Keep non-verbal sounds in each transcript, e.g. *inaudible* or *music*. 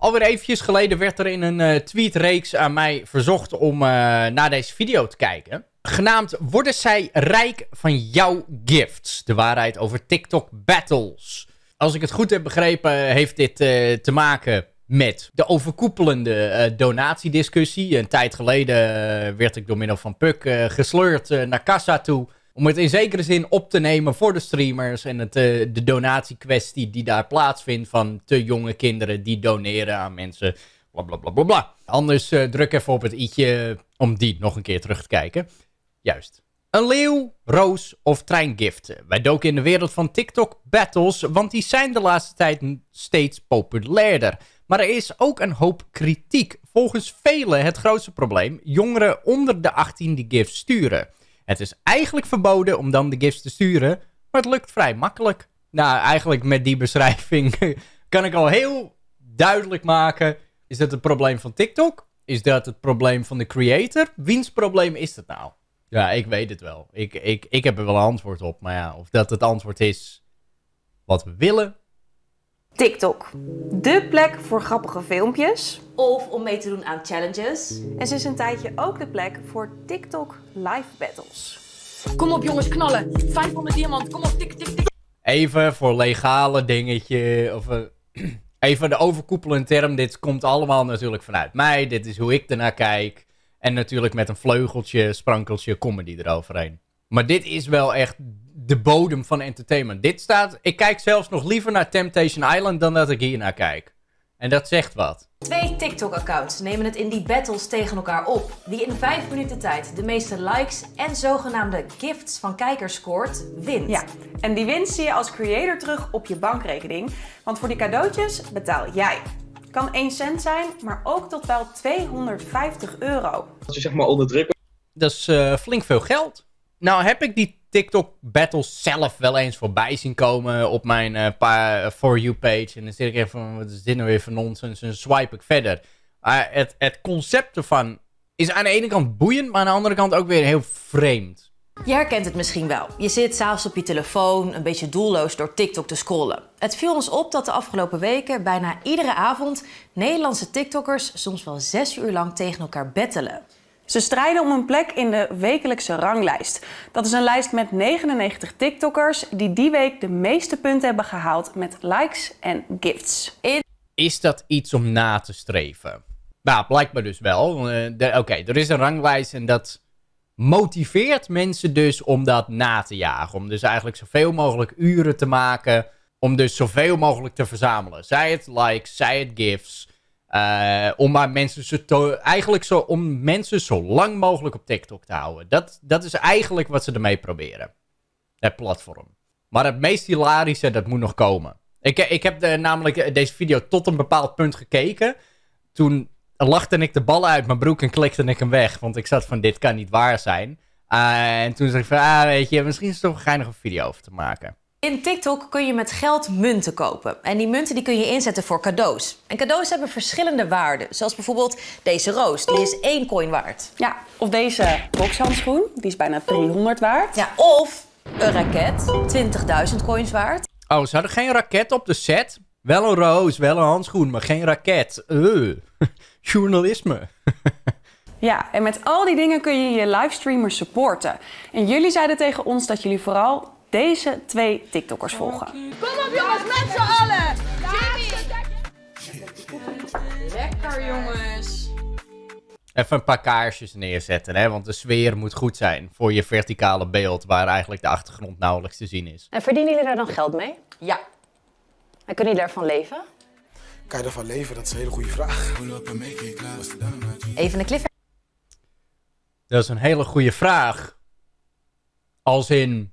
Alweer eventjes geleden werd er in een eh, tweetreeks aan mij verzocht om eh, naar deze video te kijken. Genaamd Worden zij rijk van jouw gifts? De waarheid over TikTok battles. Als ik het goed heb begrepen heeft dit eh, te maken met de overkoepelende donatiediscussie. Een tijd geleden werd ik door middel van Puk gesleurd naar Kassa toe om het in zekere zin op te nemen voor de streamers en het, eh, de donatiekwestie die daar plaatsvindt van te jonge kinderen die doneren aan mensen. Bla bla bla bla bla. Anders eh, druk even op het i'tje om die nog een keer terug te kijken. Juist. Een leeuw, roos of treingift. Wij doken in de wereld van TikTok battles, want die zijn de laatste tijd steeds populairder. Maar er is ook een hoop kritiek. Volgens velen het grootste probleem: jongeren onder de 18 die gifts sturen. Het is eigenlijk verboden om dan de gifs te sturen, maar het lukt vrij makkelijk. Nou, eigenlijk met die beschrijving *laughs* kan ik al heel duidelijk maken: is dat het probleem van TikTok? Is dat het probleem van de creator? Wiens probleem is dat nou? Ja, ik weet het wel. Ik, ik, ik heb er wel een antwoord op. Maar ja, of dat het antwoord is wat we willen, TikTok. De plek voor grappige filmpjes. Of om mee te doen aan challenges. En sinds een tijdje ook de plek voor TikTok live battles. Kom op jongens, knallen. 500 diamant, kom op, tik, tik, tik. Even voor legale dingetje. Of eh, *clears throat* even de overkoepelende term. Dit komt allemaal natuurlijk vanuit mij. Dit is hoe ik ernaar kijk. En natuurlijk met een vleugeltje, sprankeltje comedy eroverheen. Maar dit is wel echt de bodem van entertainment. Dit staat. Ik kijk zelfs nog liever naar Temptation Island dan dat ik hier naar kijk. En dat zegt wat. Twee TikTok-accounts nemen het in die battles tegen elkaar op. Wie in vijf minuten tijd de meeste likes en zogenaamde gifts van kijkers scoort, wint. Ja, en die winst zie je als creator terug op je bankrekening. Want voor die cadeautjes betaal jij. Kan 1 cent zijn, maar ook tot wel 250 euro. Als je zeg maar onder Dat is eh, flink veel geld. Nou heb ik die TikTok battles zelf wel eens voorbij zien komen op mijn uh, For You page. En dan zit ik even van, wat is dit nou weer van nonsens? En swipe ik verder. Maar het, het concept ervan is aan de ene kant boeiend, maar aan de andere kant ook weer heel vreemd. Je herkent het misschien wel. Je zit s'avonds op je telefoon een beetje doelloos door TikTok te scrollen. Het viel ons op dat de afgelopen weken bijna iedere avond Nederlandse TikTokkers soms wel zes uur lang tegen elkaar bettelen. Ze strijden om een plek in de wekelijkse ranglijst. Dat is een lijst met 99 TikTokkers die die week de meeste punten hebben gehaald met likes en gifts. Is dat iets om na te streven? Nou, blijkbaar dus wel. Eh, oké, er is een ranglijst en dat motiveert mensen dus om dat na te jagen. Om dus eigenlijk zoveel mogelijk uren te maken. Om dus zoveel mogelijk te verzamelen. Zij het likes, zij het gifts. Eh, om maar mensen zo eigenlijk zo, om mensen zo lang mogelijk op TikTok te houden. Dat, dat is eigenlijk wat ze ermee proberen. Het platform. Maar het meest hilarische, dat moet nog komen. Ik, ik heb de, namelijk eh, deze video tot een bepaald punt gekeken. Toen lachte ik de ballen uit mijn broek en klikte ik hem weg. Want ik zat van, dit kan niet waar zijn. Eh, en toen zei ik van, ah, weet je, misschien is het toch een video over te maken. In TikTok kun je met geld munten kopen. En die munten die kun je inzetten voor cadeaus. En cadeaus hebben verschillende waarden. Zoals bijvoorbeeld deze roos. Die is één coin waard. Ja, of deze boxhandschoen Die is bijna 300 waard. Ja, of een raket. 20.000 coins waard. Oh, ze hadden geen raket op de set? Wel een roos, wel een handschoen, maar geen raket. Uh, *laughs* journalisme. *laughs* ja, en met al die dingen kun je je livestreamers supporten. En jullie zeiden tegen ons dat jullie vooral deze twee TikTokkers volgen. Kom op jongens, met z'n allen! Lekker jongens! Even een paar kaarsjes neerzetten, hè? want de sfeer moet goed zijn voor je verticale beeld, waar eigenlijk de achtergrond nauwelijks te zien is. En verdienen jullie daar dan geld mee? Ja. En kunnen jullie daarvan leven? Kan je daarvan leven? Dat is een hele goede vraag. Even een cliffhanger. Dat is een hele goede vraag. Als in,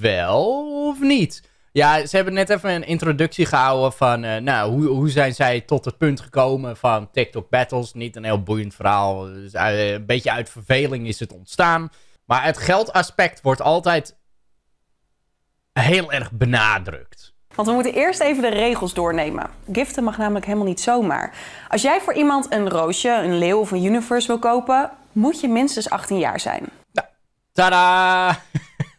wel of niet? Ja, ze hebben net even een introductie gehouden van, eh, nou, hoe, hoe zijn zij tot het punt gekomen van TikTok Battles? Niet een heel boeiend verhaal, dus, eh, een beetje uit verveling is het ontstaan. Maar het geldaspect wordt altijd heel erg benadrukt. Want we moeten eerst even de regels doornemen. Giften mag namelijk helemaal niet zomaar. Als jij voor iemand een roosje, een leeuw of een universe wil kopen, moet je minstens 18 jaar zijn. Nou, tada!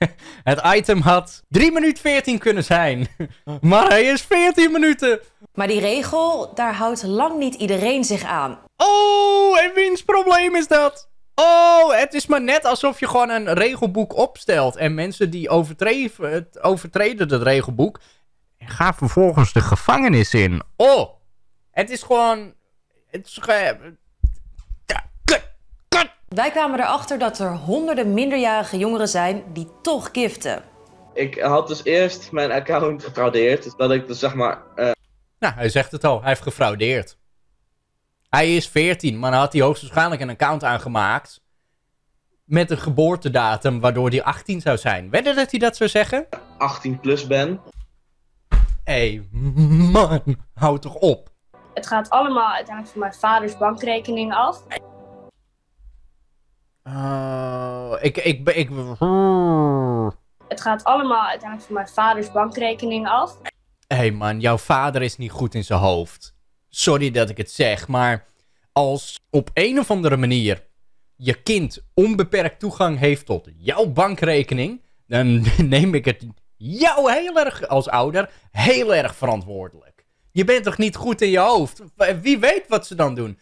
*laughs* het item had 3 minuten 14 kunnen zijn. *laughs* maar hij is 14 minuten. Maar die regel, daar houdt lang niet iedereen zich aan. Oh, en wiens probleem is dat? Oh, het is maar net alsof je gewoon een regelboek opstelt. En mensen die overtreden, overtreden dat regelboek. En gaan vervolgens de gevangenis in. Oh, het is gewoon. Het is, wij kwamen erachter dat er honderden minderjarige jongeren zijn die toch giften. Ik had dus eerst mijn account gefraudeerd. Dus dat ik dus zeg maar. Eh, nou, hij zegt het al, hij heeft gefraudeerd. Hij is 14, maar dan had hij hoogstwaarschijnlijk een account aangemaakt. Met een geboortedatum waardoor hij 18 zou zijn. Wedden dat hij dat zou zeggen? 18 plus ben. Hé, hey, man, hou toch op. Het gaat allemaal uiteindelijk van mijn vaders bankrekening af. Oh, ik, ik, ik, ik... Het gaat allemaal uiteindelijk van mijn vaders bankrekening af. Hé hey man, jouw vader is niet goed in zijn hoofd. Sorry dat ik het zeg, maar als op een of andere manier je kind onbeperkt toegang heeft tot jouw bankrekening, dan *laughs* neem ik het jou heel erg als ouder heel erg verantwoordelijk. Je bent toch niet goed in je hoofd? Wie weet wat ze dan doen?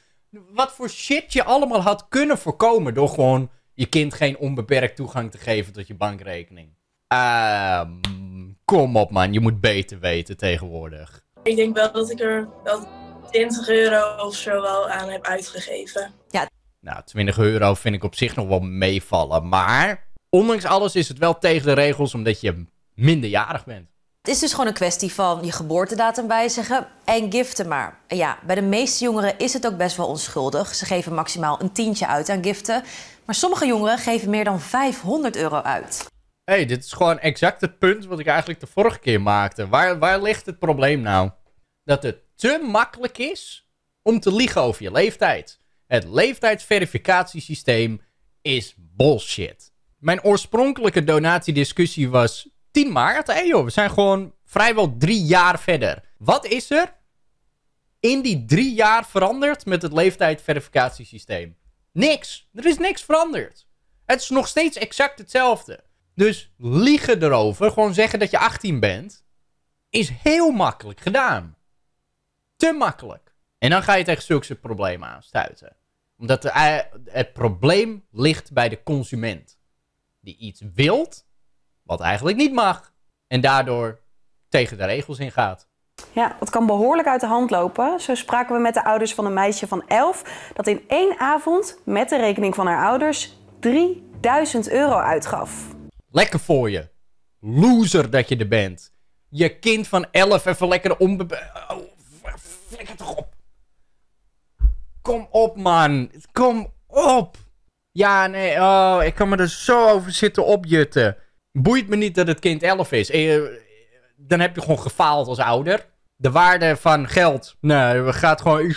wat voor shit je allemaal had kunnen voorkomen door gewoon je kind geen onbeperkt toegang te geven tot je bankrekening. Ehm, kom op man, je moet beter weten tegenwoordig. Ik denk wel dat ik er wel 20 euro of zo wel aan heb uitgegeven. Ja. Nou, 20 euro vind ik op zich nog wel meevallen. Maar ondanks alles is het wel tegen de regels omdat je minderjarig bent. Het is dus gewoon een kwestie van je geboortedatum wijzigen en giften maar. ja, bij de meeste jongeren is het ook best wel onschuldig. Ze geven maximaal een tientje uit aan giften. Maar sommige jongeren geven meer dan 500 euro uit. Hé, hey, dit is gewoon exact het punt wat ik eigenlijk de vorige keer maakte. Waar, waar ligt het probleem nou? Dat het te makkelijk is om te liegen over je leeftijd. Het leeftijdsverificatiesysteem is bullshit. Mijn oorspronkelijke donatiediscussie was 10 maart. Hey joh, we zijn gewoon vrijwel drie jaar verder. Wat is er in die drie jaar veranderd met het leeftijdverificatiesysteem? Niks. Er is niks veranderd. Het is nog steeds exact hetzelfde. Dus liegen erover, gewoon zeggen dat je 18 bent, is heel makkelijk gedaan. Te makkelijk. En dan ga je tegen zulke problemen aanstuiten. Omdat eh, het probleem ligt bij de consument. Die iets wilt, wat eigenlijk niet mag. En daardoor tegen de regels ingaat. Ja, dat kan behoorlijk uit de hand lopen. Zo spraken we met de ouders van een meisje van 11 dat in één avond met de rekening van haar ouders 3000 euro uitgaf. Lekker voor je. Loser dat je er bent. Je kind van 11 even lekker onbe... Oh, flikker toch op. Kom op, man. Kom op. Ja, nee, oh, ik kan me er zo over zitten opjutten boeit me niet dat het kind 11 is. Eh, dan heb je gewoon gefaald als ouder. De waarde van geld, nou, gaat gewoon...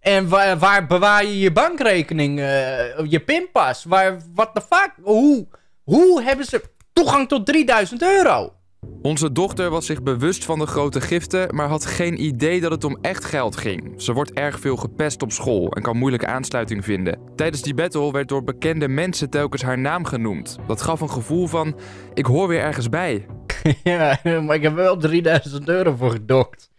En waar, waar, bewaar je je bankrekening, eh, je pinpas? Waar, wat the fuck? Hoe, hoe hebben ze toegang tot 3000 euro? Onze dochter was zich bewust van de grote giften, maar had geen idee dat het om echt geld ging. Ze wordt erg veel gepest op school en kan moeilijk aansluiting vinden. Tijdens die battle werd door bekende mensen telkens haar naam genoemd. Dat gaf een gevoel van: ik hoor weer ergens bij. *laughs* Ja, maar ik heb wel 3000 euro voor gedokt.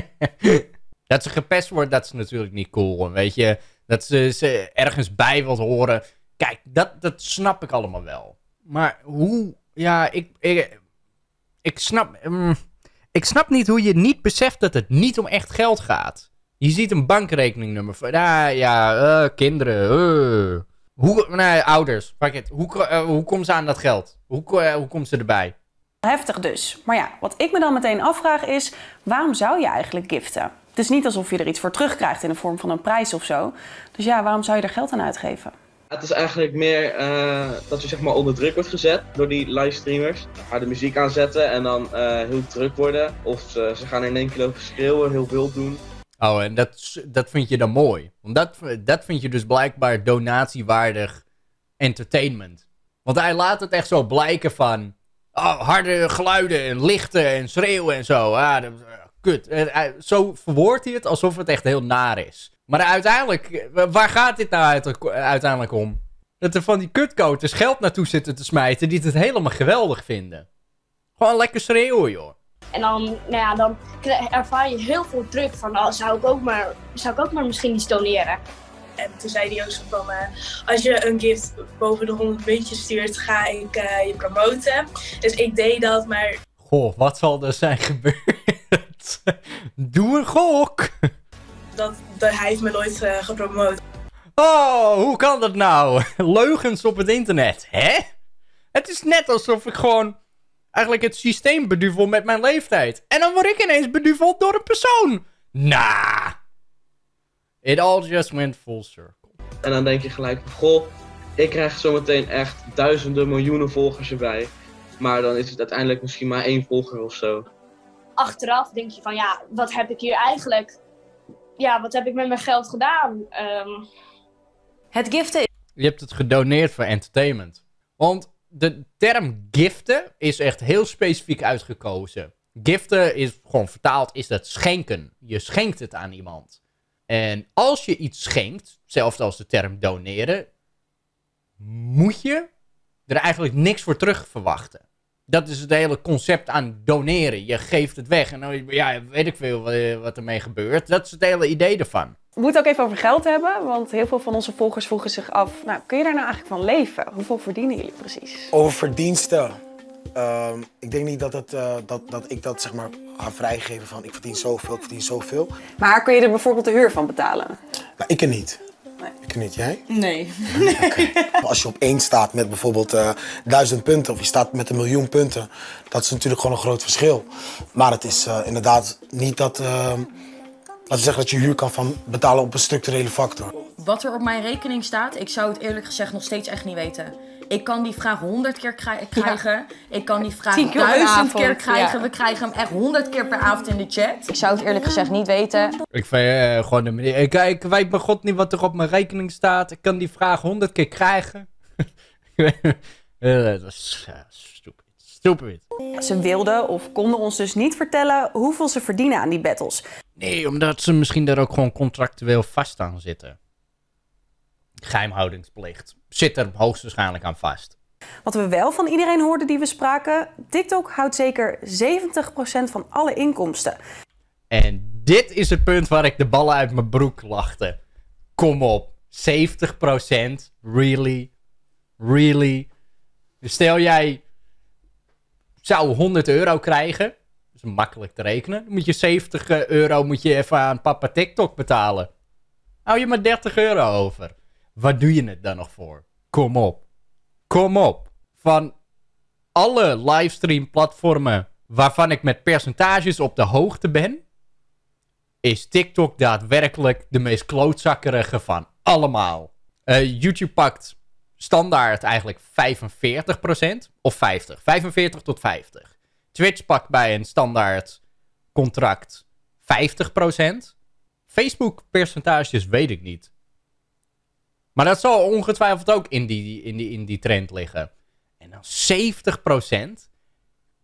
*laughs* dat ze gepest wordt, dat is natuurlijk niet cool. Weet je, dat ze, ze ergens bij wil horen. Kijk, dat, dat snap ik allemaal wel. Maar hoe. Ja, ik, ik ik snap, mm, ik snap niet hoe je niet beseft dat het niet om echt geld gaat. Je ziet een bankrekeningnummer. Van, ah, ja, eh, kinderen. Eh. Hoe, nee, ouders. Hoe, eh, hoe komen ze aan dat geld? Hoe, hoe komt ze erbij? Heftig dus. Maar ja, wat ik me dan meteen afvraag is: waarom zou je eigenlijk giften? Het is niet alsof je er iets voor terugkrijgt in de vorm van een prijs of zo. Dus ja, waarom zou je er geld aan uitgeven? Het is eigenlijk meer eh, dat je zeg maar onder druk wordt gezet door die livestreamers. Harde muziek aanzetten en dan eh, heel druk worden. Of ze, eh, ze gaan in één keer lopen schreeuwen, heel wild doen. Oh, en dat, dat vind je dan mooi. Want dat, dat vind je dus blijkbaar donatiewaardig entertainment. Want hij laat het echt zo blijken van... Oh, harde geluiden en lichten en schreeuwen en zo. Ah, kut. zo verwoordt hij het alsof het echt heel naar is. Maar uiteindelijk, eh, waar gaat dit nou uiteindelijk om? Dat er van die kutcoaches geld naartoe zitten te smijten die het helemaal geweldig vinden. Gewoon lekker schreeuwen, joh. En dan, nou ja, dan ervaar je heel veel druk van, oh, zou, ik ook maar, zou ik ook maar misschien iets doneren. En toen zei die ook van, eh, als je een gift boven de 100 puntjes stuurt, ga ik eh, je promoten. Dus ik deed dat, maar... Goh, wat zal er zijn *laughs* gebeurd? Doe een gok! dat, dat hij heeft me nooit uh, gepromoot. Oh, hoe kan dat nou? *laughs* Leugens op het internet, hè? Het is net alsof ik gewoon eigenlijk het systeem beduvel met mijn leeftijd. En dan word ik ineens beduveld door een persoon. Nah. It all just went full circle. En dan denk je gelijk, goh, ik krijg zometeen echt duizenden, miljoenen volgers erbij. Maar dan is het uiteindelijk misschien maar één volger of zo. Achteraf denk je van, ja, wat heb ik hier eigenlijk ja, wat heb ik met mijn geld gedaan? Um... Het giften. Je hebt het gedoneerd voor entertainment. Want de term giften is echt heel specifiek uitgekozen. Giften is gewoon vertaald, is dat schenken. Je schenkt het aan iemand. En als je iets schenkt, zelfs als de term doneren, moet je er eigenlijk niks voor terug verwachten dat is het hele concept aan doneren. Je geeft het weg en dan ja, weet ik veel wat ermee gebeurt. Dat is het hele idee ervan. We moeten ook even over geld hebben, want heel veel van onze volgers vroegen zich af... Nou, kun je daar nou eigenlijk van leven? Hoeveel verdienen jullie precies? Over verdiensten. Ehm, ik denk niet dat, het, eh, dat, dat ik dat zeg maar ga vrijgeven van ik verdien zoveel, ik verdien zoveel. Maar kun je er bijvoorbeeld de huur van betalen? Nou, ik er niet. Nee. Ik niet, jij? Nee. *laughs* nee. Als je op één staat met bijvoorbeeld eh, duizend punten of je staat met een miljoen punten, dat is natuurlijk gewoon een groot verschil. Maar het is eh, inderdaad niet dat, uh, laten we zeggen dat je huur kan van betalen op een structurele factor. Wat er op mijn rekening staat, ik zou het eerlijk gezegd nog steeds echt niet weten. Ik kan die vraag honderd keer krijgen. Ik kan die vraag duizend keer krijgen. We krijgen hem echt honderd keer per avond in de chat. Ik zou het eerlijk gezegd niet weten. Ik vind eh, gewoon een manier. Ik, weet bij god niet wat er op mijn rekening staat. Ik kan die vraag honderd keer krijgen. *laughs* Eh, dat is eh, stupid. Stupid. Ze wilden of konden ons dus niet vertellen hoeveel ze verdienen aan die battles. Nee, omdat ze misschien daar ook gewoon contractueel vast aan zitten. Geheimhoudingsplicht zit er hoogstwaarschijnlijk aan vast. Wat we wel van iedereen hoorden die we spraken, TikTok houdt zeker 70% van alle inkomsten. En dit is het punt waar ik de ballen uit mijn broek lachte. Kom op, 70%? Really? Really? Dus stel jij zou 100 euro krijgen, dat is makkelijk te rekenen, dan moet je 70 eh, euro moet je even aan papa TikTok betalen. Hou je maar 30 euro over. Wat doe je het dan nog voor? Kom op. Kom op. Van alle livestream platformen waarvan ik met percentages op de hoogte ben, is TikTok daadwerkelijk de meest klootzakkerige van allemaal. Eh, YouTube pakt standaard eigenlijk 45% of 50. 45 tot 50. Twitch pakt bij een standaard contract 50%. Facebook percentages weet ik niet. Maar dat zal ongetwijfeld ook in die, in die, in die trend liggen. En dan 70%.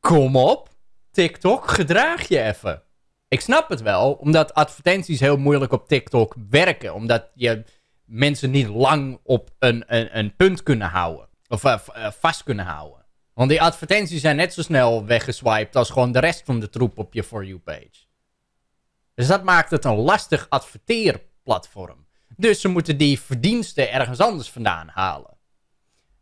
Kom op, TikTok, gedraag je even. Ik snap het wel, omdat advertenties heel moeilijk op TikTok werken. Omdat je mensen niet lang op een, een, punt kunnen houden. Of eh, eh, vast kunnen houden. Want die advertenties zijn net zo snel weggeswiped als gewoon de rest van de troep op je For You page. Dus dat maakt het een lastig adverteerplatform. Dus ze moeten die verdiensten ergens anders vandaan halen.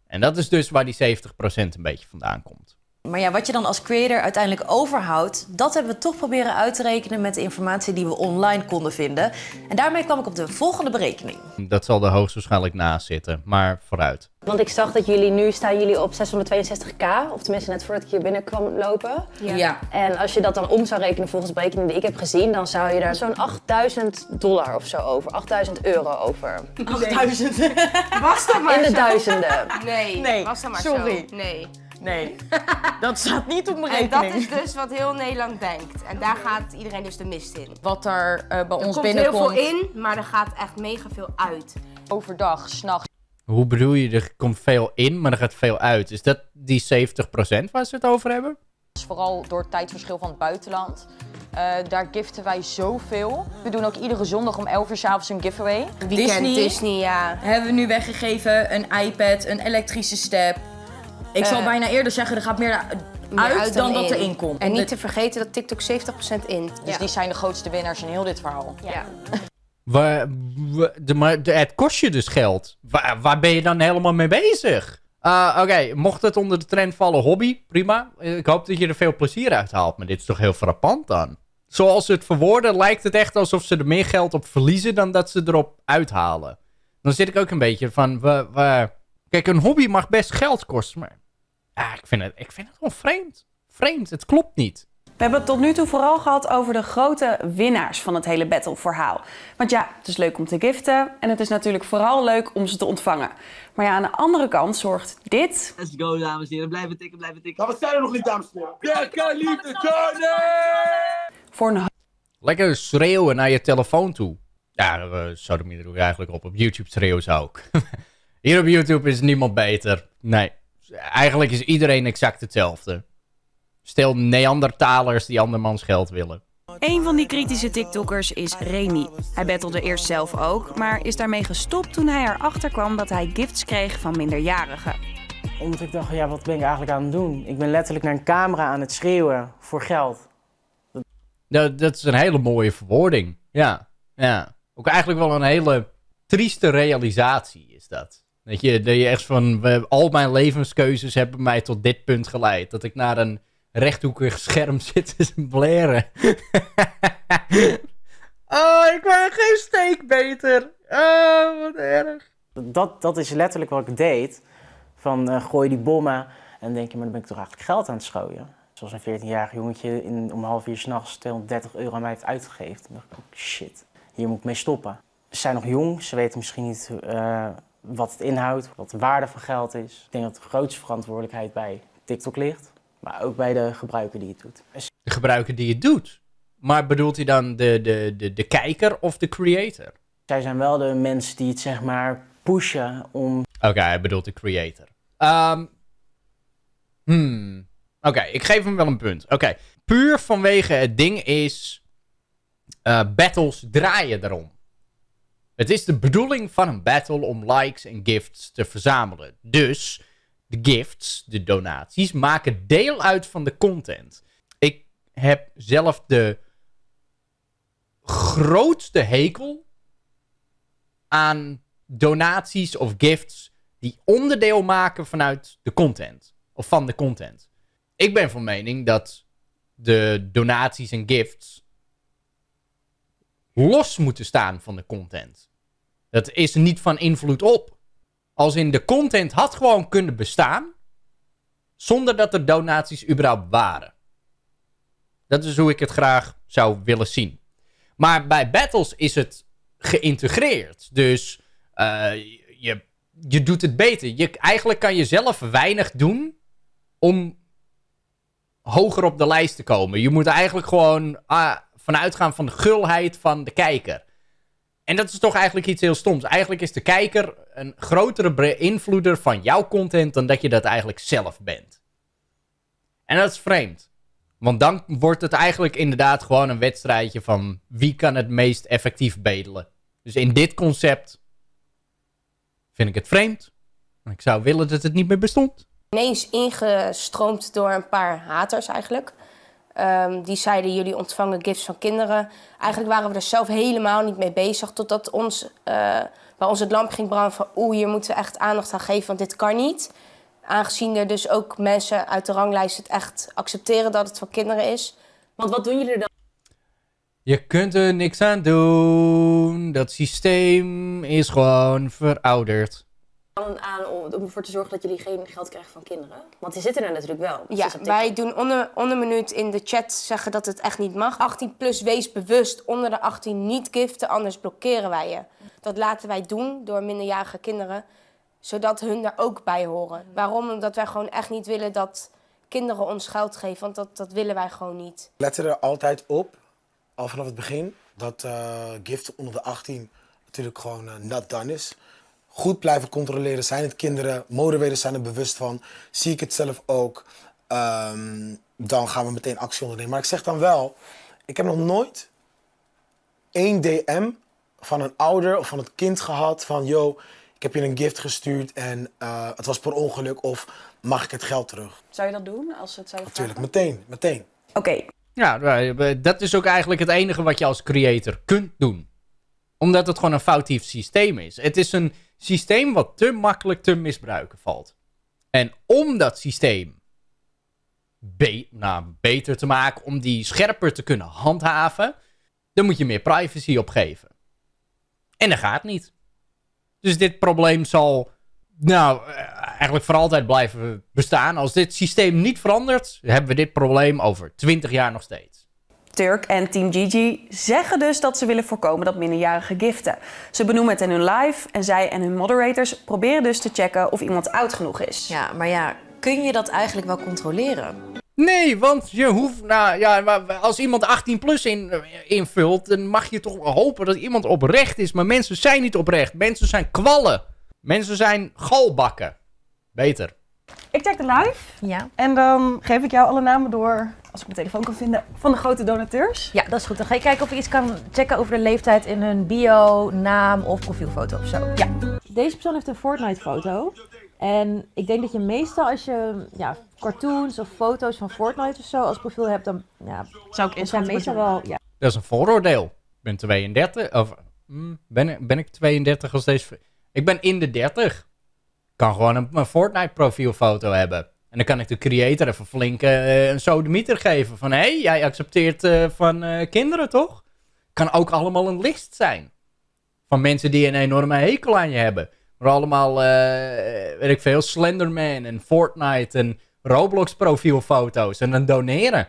En dat is dus waar die 70% een beetje vandaan komt maar ja, wat je dan als creator uiteindelijk overhoudt, dat hebben we toch proberen uit te rekenen met de informatie die we online konden vinden. En daarmee kwam ik op de volgende berekening. Dat zal er hoogstwaarschijnlijk naast zitten, maar vooruit. Want ik zag dat jullie nu staan jullie op 662k, of tenminste net voordat ik hier binnen kwam lopen. Ja. En als je dat dan om zou rekenen volgens de berekening die ik heb gezien, dan zou je daar zo'n 8000 dollar of zo over, 8000 euro over. 8000? was dat maar In de duizenden. Nee, was dat maar Sorry. zo. Sorry. Nee. Nee, *laughs* dat staat niet op mijn rekening. En dat is dus wat heel Nederland denkt. En daar gaat iedereen dus de mist in. Wat er eh, bij ons binnenkomt. Er komt heel veel in, maar er gaat echt mega veel uit. Overdag, s'nachts. Hoe bedoel je, er komt veel in, maar er gaat veel uit? Is dat die 70% waar ze het over hebben? Vooral door het tijdverschil van het buitenland. Eh, daar giften wij zoveel. We doen ook iedere zondag om 11 uur s'avonds een giveaway. Weekend Disney, Disney, ja. Hebben we nu weggegeven een iPad, een elektrische step, ik zou eh, bijna eerder zeggen, er gaat meer uit, uit, dan, dan dat erin komt. En niet te vergeten dat TikTok 70% in. Dus die zijn de grootste winnaars in heel dit verhaal. Ja. *laughs* Waar, de, maar het kost je dus geld. Waar, waar, ben je dan helemaal mee bezig? Ah, oké, mocht het onder de trend vallen, hobby, prima. Ik hoop dat je er veel plezier uit haalt. Maar dit is toch heel frappant dan? Zoals ze het verwoorden, lijkt het echt alsof ze er meer geld op verliezen dan dat ze erop uithalen. Dan zit ik ook een beetje van, waar, Kijk, een hobby mag best geld kosten, maar ja, ik, vind het, ik vind het gewoon vreemd. Vreemd, het klopt niet. We hebben het tot nu toe vooral gehad over de grote winnaars van het hele Battle-verhaal. Want ja, het is leuk om te giften en het is natuurlijk vooral leuk om ze te ontvangen. Maar ja, aan de andere kant zorgt dit... Let's go, dames en heren. Blijven tikken, blijven tikken. Nou, wat zijn er nog niet, dames en heren? De Voor een... Lekker schreeuwen naar je telefoon toe. Ja, we zouden hem eigenlijk op. Op YouTube schreeuwen zou ook. *laughs* Hier op YouTube is niemand beter. Nee. Eigenlijk is iedereen exact hetzelfde. Stel Neandertalers die andermans geld willen. Een van die kritische TikTokkers is Remy. Hij battelde eerst zelf ook, maar is daarmee gestopt toen hij erachter kwam dat hij gifts kreeg van minderjarigen. Omdat ik dacht, ja, wat ben ik eigenlijk aan het doen? Ik ben letterlijk naar een camera aan het schreeuwen voor geld. Dat, dat, dat is een hele mooie verwoording. Ja, ja. Ook eigenlijk wel een hele trieste realisatie is dat. Dat je, dat je echt van, al mijn levenskeuzes hebben mij tot dit punt geleid. Dat ik naar een rechthoekig scherm *laughs* zit te bleren. *laughs* oh, ik ben geen steek beter. Oh, wat erg. Dat, dat is letterlijk wat ik deed. Van eh, gooi die bommen. En denk je, maar dan ben ik toch eigenlijk geld aan het schooien. Zoals een 14-jarig jongetje in, om half uur s'nachts 230 euro aan mij heeft uitgegeven. Dan dacht ik, oh, shit, hier moet ik mee stoppen. Ze zijn nog jong, ze weten misschien niet... Eh, wat het inhoudt, wat de waarde van geld is. Ik denk dat de grootste verantwoordelijkheid bij TikTok ligt, maar ook bij de gebruiker die het doet. Dus de gebruiker die het doet? Maar bedoelt hij dan de, de, de, de kijker of de creator? Zij zijn wel de mensen die het zeg maar pushen om... Oké, hij bedoelt de creator. Ehm, hmm. Oké, ik geef hem wel een punt. Oké, puur vanwege het ding is... Eh, battles draaien erom. Het is de bedoeling van een battle om likes en gifts te verzamelen. Dus de gifts, de donaties, maken deel uit van de content. Ik heb zelf de grootste hekel aan donaties of gifts die onderdeel maken vanuit de content. Of van de content. Ik ben van mening dat de donaties en gifts los moeten staan van de content. Dat is niet van invloed op. Als in de content had gewoon kunnen bestaan. Zonder dat er donaties überhaupt waren. Dat is hoe ik het graag zou willen zien. Maar bij battles is het geïntegreerd. Dus eh, je, je doet het beter. Je, eigenlijk kan je zelf weinig doen om hoger op de lijst te komen. Je moet eigenlijk gewoon ah, vanuitgaan vanuit gaan van de gulheid van de kijker. En dat is toch eigenlijk iets heel stoms. Eigenlijk is de kijker een grotere beïnvloeder van jouw content dan dat je dat eigenlijk zelf bent. En dat is vreemd. Want dan wordt het eigenlijk inderdaad gewoon een wedstrijdje van wie kan het meest effectief bedelen. Dus in dit concept vind ik het vreemd. Ik zou willen dat het niet meer bestond. Ineens ingestroomd door een paar haters eigenlijk. Ehm, die zeiden, jullie ontvangen gifts van kinderen. Eigenlijk waren we er zelf helemaal niet mee bezig. Totdat ons, eh, bij ons het lamp ging branden van... oeh, hier moeten we echt aandacht aan geven, want dit kan niet. Aangezien er dus ook mensen uit de ranglijst het echt accepteren dat het van kinderen is. Want wat doen jullie er dan? Je kunt er niks aan doen. Dat systeem is gewoon verouderd aan om, ervoor te zorgen dat jullie geen geld krijgen van kinderen? Want die zitten er natuurlijk wel. Ja, dus wij doen onder, onder minuut in de chat zeggen dat het echt niet mag. 18 plus, wees bewust. Onder de 18 niet giften, anders blokkeren wij je. Dat laten wij doen door minderjarige kinderen, zodat hun daar ook bij horen. Waarom? Omdat wij gewoon echt niet willen dat kinderen ons geld geven, want dat, dat willen wij gewoon niet. Letten er altijd op, al vanaf het begin, dat uh, giften onder de 18 natuurlijk gewoon uh, nat dan is goed blijven controleren. Zijn het kinderen? Modewerkers zijn er bewust van. Zie ik het zelf ook? Ehm, dan gaan we meteen actie ondernemen. Maar ik zeg dan wel, ik heb nog nooit één DM van een ouder of van het kind gehad van... yo, ik heb je een gift gestuurd en eh, het was per ongeluk of mag ik het geld terug? Zou je dat doen als het zou Natuurlijk, meteen, meteen. Oké. Ja, dat is ook eigenlijk het enige wat je als creator kunt doen. Omdat het gewoon een foutief systeem is. Het is een systeem wat te makkelijk te misbruiken valt. En om dat systeem nou, beter te maken, om die scherper te kunnen handhaven, dan moet je meer privacy opgeven. En dat gaat niet. Dus dit probleem zal nou, eh, eigenlijk voor altijd blijven bestaan. Als dit systeem niet verandert, hebben we dit probleem over 20 jaar nog steeds. Turk en Team Gigi zeggen dus dat ze willen voorkomen dat minderjarigen giften. Ze benoemen het in hun live en zij en hun moderators proberen dus te checken of iemand oud genoeg is. Ja, maar ja, kun je dat eigenlijk wel controleren? Nee, want je hoeft, nou ja, als iemand 18 plus in, eh, invult, dan mag je toch hopen dat iemand oprecht is. Maar mensen zijn niet oprecht. Mensen zijn kwallen. Mensen zijn galbakken. Beter. Ik check de live. Ja. En dan geef ik jou alle namen door als ik mijn telefoon kan vinden, van de grote donateurs. Ja, dat is goed. Dan ga je kijken of je iets kan checken over de leeftijd in hun bio, naam of profielfoto of zo. Ja. Deze persoon heeft een Fortnite-foto. En ik denk dat je meestal als je ja, cartoons of foto's van Fortnite of zo als profiel hebt, dan ja, zou ik in zijn meestal wel. Ja. Dat is een vooroordeel. Ik ben 32, of ben, mm, ben ik 32 als deze. Ik ben in de 30. Ik kan gewoon een Fortnite profielfoto hebben. En dan kan ik de creator even flink eh, een sodemieter geven. Van, hé, hey, jij accepteert eh, van eh, kinderen, toch? Kan ook allemaal een list zijn. Van mensen die een enorme hekel aan je hebben. Maar allemaal, weet ik veel, Slenderman en Fortnite en Roblox profielfoto's. En dan doneren.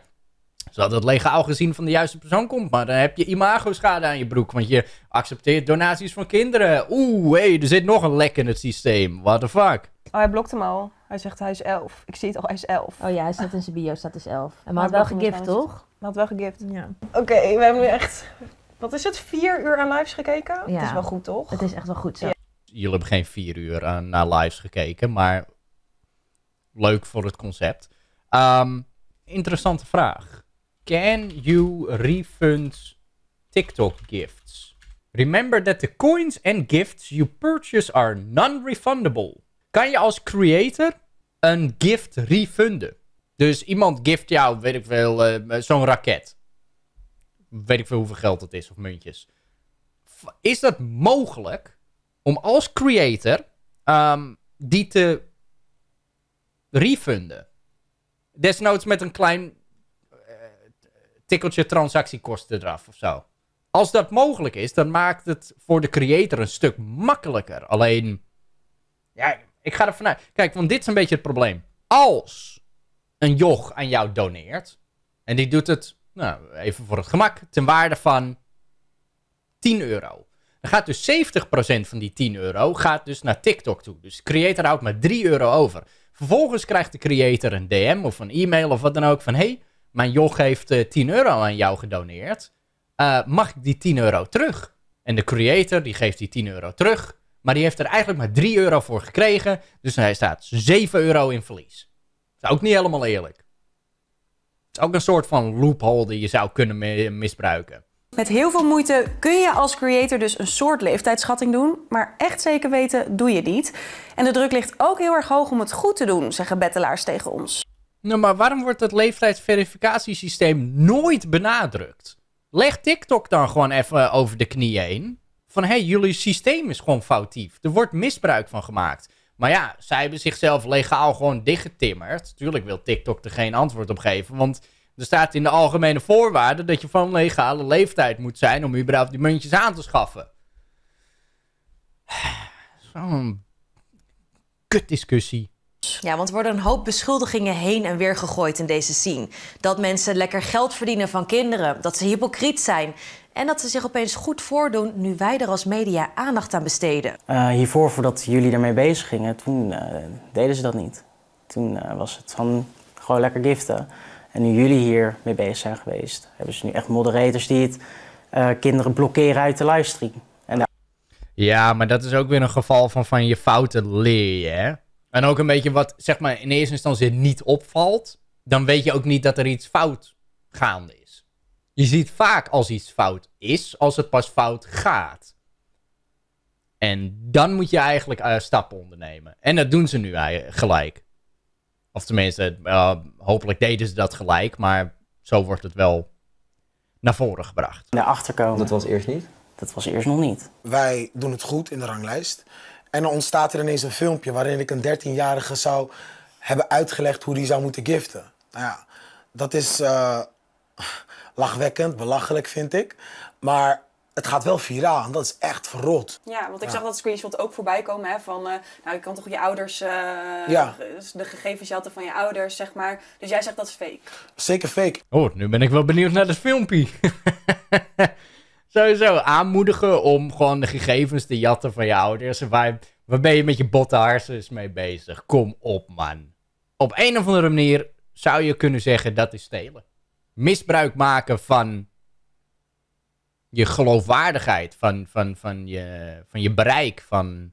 Zodat het legaal gezien van de juiste persoon komt. Maar dan heb je imago-schade aan je broek. Want je accepteert donaties van kinderen. Oeh, hé, hey, er zit nog een lek in het systeem. What the fuck? Oh, hij blokte hem al. Hij zegt hij is elf. Ik zie het al, hij is elf. Oh ja, hij staat in zijn bio, staat is elf. En maar had wel gegift, toch? Hij had wel gegift. Ja. Oké, we hebben nu echt, wat is het, vier uur aan lives gekeken? Ja. Het is wel goed, toch? Het is echt wel goed zo. Jullie hebben geen vier uur uh, naar lives gekeken, maar leuk voor het concept. Ehm, interessante vraag. Can you refund TikTok gifts? Remember that the coins and gifts you purchase are non-refundable kan je als creator een gift refunden. Dus iemand gift jou, weet ik veel, eh, eh, zo'n raket. Weet ik veel hoeveel geld het is, of muntjes. Is dat mogelijk om als creator ehm, die te refunden? Desnoods met een klein eh, tikkeltje transactiekosten eraf of zo. Als dat mogelijk is, dan maakt het voor de creator een stuk makkelijker. Alleen, ja, ik ga er vanuit. Kijk, want dit is een beetje het probleem. Als een joch aan jou doneert. En die doet het, nou, even voor het gemak, ten waarde van 10 euro. Dan gaat dus 70% van die 10 euro gaat dus naar TikTok toe. Dus de creator houdt maar 3 euro over. Vervolgens krijgt de creator een DM of een e-mail of wat dan ook van... hey, mijn joch heeft 10 eh, euro aan jou gedoneerd. Eh, mag ik die 10 euro terug? En de creator die geeft die 10 euro terug. Maar die heeft er eigenlijk maar 3 euro voor gekregen. Dus hij staat 7 euro in verlies. Dat is ook niet helemaal eerlijk. Het is ook een soort van loophole die je zou kunnen misbruiken. Met heel veel moeite kun je als creator dus een soort leeftijdsschatting doen, maar echt zeker weten doe je niet. En de druk ligt ook heel erg hoog om het goed te doen, zeggen bettelaars tegen ons. Nou, maar waarom wordt het leeftijdsverificatiesysteem nooit benadrukt? Leg TikTok dan gewoon even over de knieën heen van hé, hey, jullie systeem is gewoon foutief. Er wordt misbruik van gemaakt. Maar ja, zij hebben zichzelf legaal gewoon dichtgetimmerd. Tuurlijk wil TikTok er geen antwoord op geven, want er staat in de algemene voorwaarden dat je van legale leeftijd moet zijn om überhaupt die muntjes aan te schaffen. Zo'n kutdiscussie. Ja, want er worden een hoop beschuldigingen heen en weer gegooid in deze scene. Dat mensen lekker geld verdienen van kinderen, dat ze hypocriet zijn. En dat ze zich opeens goed voordoen nu wij er als media aandacht aan besteden. Eh, hiervoor, voordat jullie ermee bezig gingen, toen eh, deden ze dat niet. Toen eh, was het van gewoon lekker giften. En nu jullie hier mee bezig zijn geweest, hebben ze nu echt moderators die het kinderen blokkeren uit de livestream. En ja, maar dat is ook weer een geval van van je fouten leer je, hè? En ook een beetje wat, zeg maar, in eerste instantie niet opvalt. Dan weet je ook niet dat er iets fout gaande is. Je ziet vaak als iets fout is, als het pas fout gaat. En dan moet je eigenlijk eh, stappen ondernemen. En dat doen ze nu gelijk. Of tenminste, eh, hopelijk deden ze dat gelijk, maar zo wordt het wel naar voren gebracht. Naar achter komen. Dat was eerst niet? Dat was eerst nog niet. Wij doen het goed in de ranglijst. En dan ontstaat er ineens een filmpje waarin ik een 13-jarige zou hebben uitgelegd hoe die zou moeten giften. Nou ja, dat is. Eh, lachwekkend, belachelijk vind ik. Maar het gaat wel viraal en dat is echt verrot. Ja, want ik zag dat screenshot ook voorbij komen hè, van... Eh, nou, je kan toch je ouders... Eh, ja. De gegevens jatten van je ouders, zeg maar. Dus jij zegt dat is fake. Zeker fake. Oh, nu ben ik wel benieuwd naar het filmpje. *laughs* Sowieso aanmoedigen om gewoon de gegevens te jatten van je ouders. Waar, ben je met je botte hersens mee bezig? Kom op, man. Op een of andere manier zou je kunnen zeggen dat is stelen misbruik maken van je geloofwaardigheid, van, van, van, je, van je bereik, van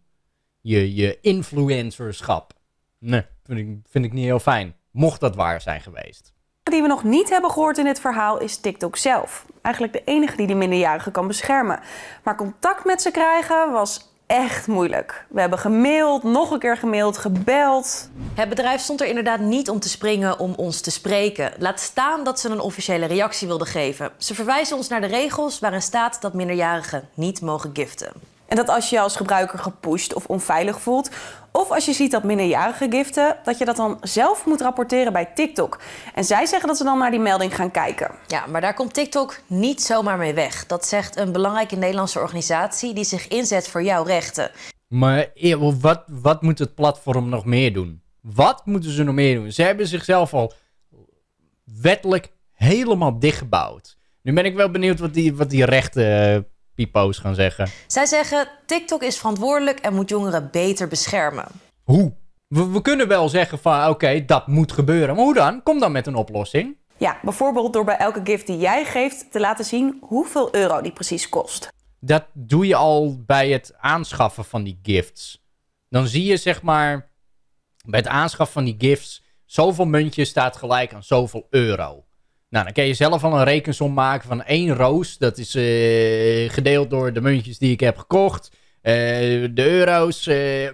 je, je influencerschap. Nee, vind ik, vind ik niet heel fijn. Mocht dat waar zijn geweest. Die we nog niet hebben gehoord in het verhaal is TikTok zelf. Eigenlijk de enige die de minderjarigen kan beschermen. Maar contact met ze krijgen was echt moeilijk. We hebben gemaild, nog een keer gemaild, gebeld. Het bedrijf stond er inderdaad niet om te springen om ons te spreken. Laat staan dat ze een officiële reactie wilden geven. Ze verwijzen ons naar de regels waarin staat dat minderjarigen niet mogen giften. En dat als je als gebruiker gepusht of onveilig voelt, of als je ziet dat minderjarige giften, dat je dat dan zelf moet rapporteren bij TikTok. En zij zeggen dat ze dan naar die melding gaan kijken. Ja, maar daar komt TikTok niet zomaar mee weg. Dat zegt een belangrijke Nederlandse organisatie die zich inzet voor jouw rechten. Maar eh, wat, wat moet het platform nog meer doen? Wat moeten ze nog meer doen? Ze hebben zichzelf al wettelijk helemaal dichtgebouwd. Nu ben ik wel benieuwd wat die, wat die rechten eh, pipo's gaan zeggen. Zij zeggen TikTok is verantwoordelijk en moet jongeren beter beschermen. Hoe? We, kunnen wel zeggen van oké, dat moet gebeuren. Maar hoe dan? Kom dan met een oplossing. Ja, bijvoorbeeld door bij elke gift die jij geeft te laten zien hoeveel euro die precies kost. Dat doe je al bij het aanschaffen van die gifts. Dan zie je zeg maar bij het aanschaffen van die gifts zoveel muntjes staat gelijk aan zoveel euro. Nou, dan kan je zelf al een rekensom maken van één roos. Dat is eh, gedeeld door de muntjes die ik heb gekocht. Eh, de euro's. Eh,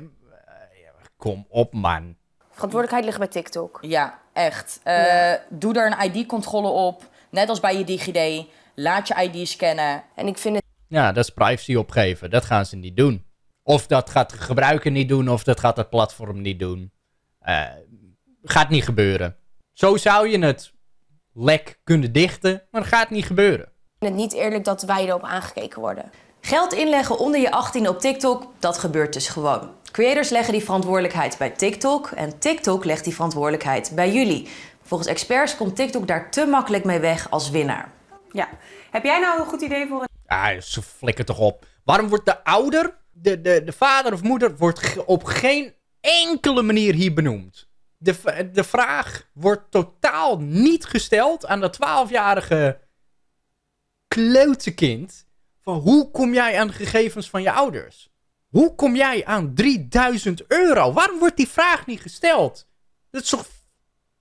kom op, man. Verantwoordelijkheid ligt bij TikTok. Ja, echt. Doe daar een ID-controle op. Net als bij je DigiD. Laat je ID scannen. En ik vind het... Ja, dat is privacy opgeven. Dat gaan ze niet doen. Of dat gaat de gebruiker niet doen, of dat gaat het platform niet doen. gaat niet gebeuren. Zo zou je het lek kunnen dichten, maar dat gaat niet gebeuren. Het niet eerlijk dat wij erop aangekeken worden. Geld inleggen onder je 18 op TikTok, dat gebeurt dus gewoon. Creators leggen die verantwoordelijkheid bij TikTok en TikTok legt die verantwoordelijkheid bij jullie. Volgens experts komt TikTok daar te makkelijk mee weg als winnaar. Ja, heb jij nou een goed idee voor een... Ja, ze flikken toch op. Waarom wordt de ouder, de, de, de vader of moeder, wordt op geen enkele manier hier benoemd? de, de vraag wordt totaal niet gesteld aan dat 12-jarige kleuterkind. Van hoe kom jij aan de gegevens van je ouders? Hoe kom jij aan 3000 euro? Waarom wordt die vraag niet gesteld? Dat is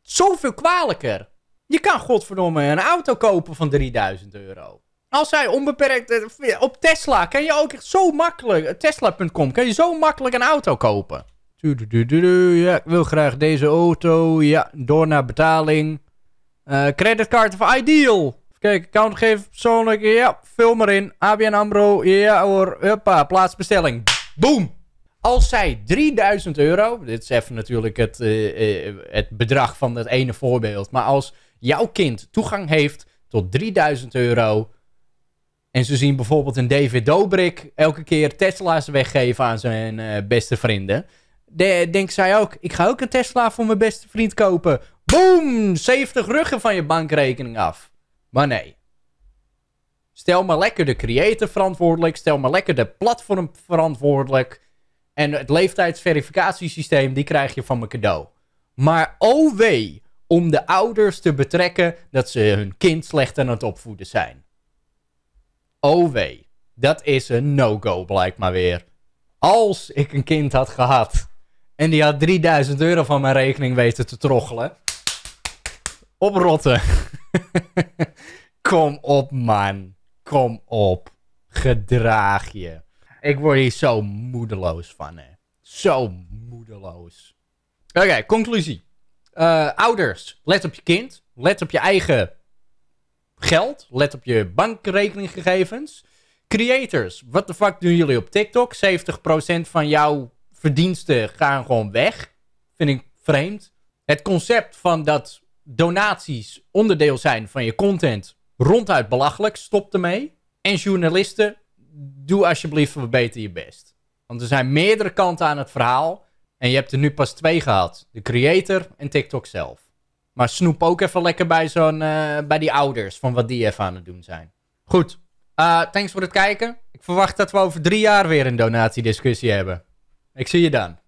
zoveel kwalijker? Je kan godverdomme een auto kopen van 3000 euro. Als hij onbeperkt... Eh, op Tesla kan je ook echt zo makkelijk... Tesla.com kan je zo makkelijk een auto kopen. Ja, ik wil graag deze auto. Ja, door naar betaling. Uh, creditcard of Ideal. Kijk, account geef persoonlijk. Ja, vul maar in. ABN AMRO. Ja hoor. Huppa, plaatsbestelling. Boom. Als zij 3000 euro, dit is even natuurlijk het, eh, eh, het bedrag van dat ene voorbeeld. Maar als jouw kind toegang heeft tot 3000 euro. En ze zien bijvoorbeeld een David Dobrik elke keer Tesla's weggeven aan zijn beste vrienden de, denkt zij ook, ik ga ook een Tesla voor mijn beste vriend kopen. Boom! 70 ruggen van je bankrekening af. Maar nee. Stel maar lekker de creator verantwoordelijk. Stel maar lekker de platform verantwoordelijk. En het leeftijdsverificatiesysteem, die krijg je van mijn cadeau. Maar oh wee, om de ouders te betrekken dat ze hun kind slecht aan het opvoeden zijn. Oh dat is een no-go blijkbaar maar weer. Als ik een kind had gehad. En die had 3000 euro van mijn rekening weten te troggelen. Oprotten. *laughs* Kom op, man. Kom op. Gedraag je. Ik word hier zo moedeloos van, hè. Zo moedeloos. Oké, conclusie. Eh, ouders, let op je kind. Let op je eigen geld. Let op je bankrekeninggegevens. Creators, wat de fuck doen jullie op TikTok? 70% van jouw verdiensten gaan gewoon weg. Vind ik vreemd. Het concept van dat donaties onderdeel zijn van je content ronduit belachelijk. Stop ermee. En journalisten, doe alsjeblieft wat beter je best. Want er zijn meerdere kanten aan het verhaal. En je hebt er nu pas twee gehad. De creator en TikTok zelf. Maar snoep ook even lekker bij, zo'n, eh, bij die ouders. Van wat die even aan het doen zijn. Goed. Eh, thanks voor het kijken. Ik verwacht dat we over drie jaar weer een donatiediscussie hebben. Ik zie je dan.